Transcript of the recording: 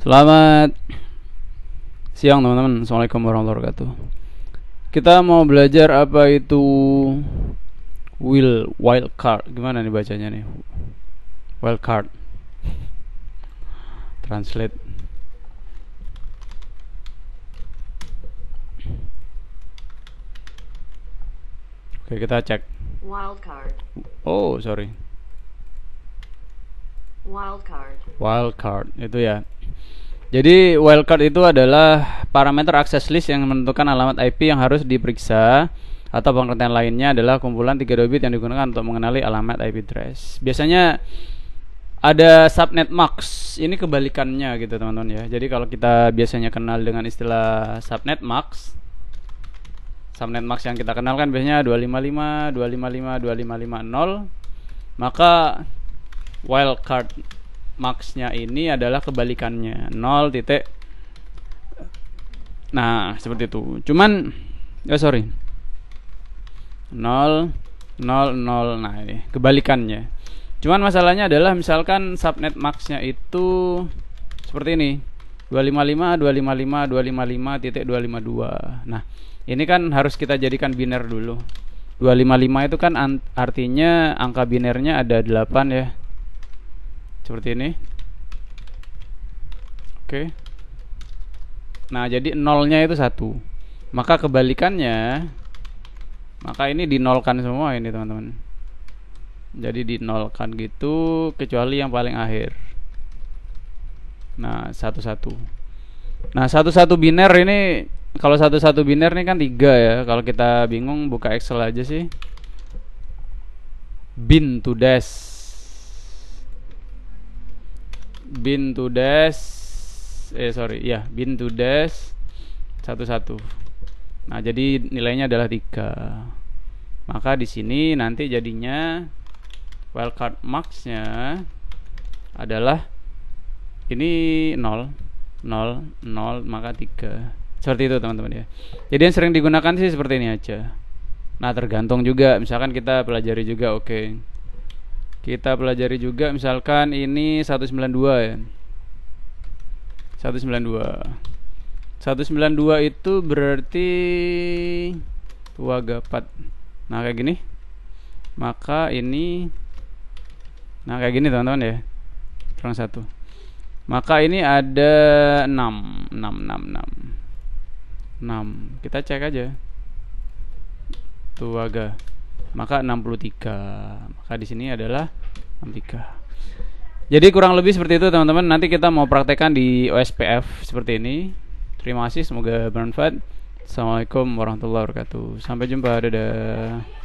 Selamat siang teman-teman Assalamualaikum warahmatullahi wabarakatuh Kita mau belajar apa itu Will wild card Gimana nih bacanya nih Wild card. Translate Oke kita cek Wild card. Oh sorry Wild card. Wild card itu ya jadi wildcard itu adalah parameter access list yang menentukan alamat IP yang harus diperiksa atau pengertian lainnya adalah kumpulan 3 bit yang digunakan untuk mengenali alamat IP address. Biasanya ada subnet max. Ini kebalikannya gitu teman-teman ya. Jadi kalau kita biasanya kenal dengan istilah subnet max subnet max yang kita kenal kan biasanya 255 255 2550 maka wildcard maxnya ini adalah kebalikannya 0 titik nah seperti itu cuman ya oh sorry 0 0 0 nah ini kebalikannya cuman masalahnya adalah misalkan subnet maxnya itu seperti ini 255 255 255 titik 252 nah ini kan harus kita jadikan biner dulu 255 itu kan artinya angka binernya ada 8 ya seperti ini oke nah jadi nolnya itu satu maka kebalikannya maka ini dinolkan semua ini teman-teman jadi dinolkan gitu kecuali yang paling akhir nah satu-satu nah satu-satu biner ini kalau satu-satu biner ini kan tiga ya kalau kita bingung buka excel aja sih bin to dash bin bintu des eh sorry ya bin bintu des satu satu nah jadi nilainya adalah tiga maka di sini nanti jadinya wildcard maxnya adalah ini nol nol nol maka tiga, seperti itu teman-teman ya jadi yang sering digunakan sih seperti ini aja nah tergantung juga misalkan kita pelajari juga oke okay kita pelajari juga misalkan ini 192 ya 192 192 itu berarti tua gapat nah kayak gini maka ini nah kayak gini teman-teman ya kurang satu maka ini ada 6 6 6 6 6 kita cek aja tuaga maka 63 maka di sini adalah 63 jadi kurang lebih seperti itu teman-teman nanti kita mau praktekkan di OSPF seperti ini terima kasih semoga bermanfaat Assalamualaikum warahmatullahi wabarakatuh sampai jumpa dadah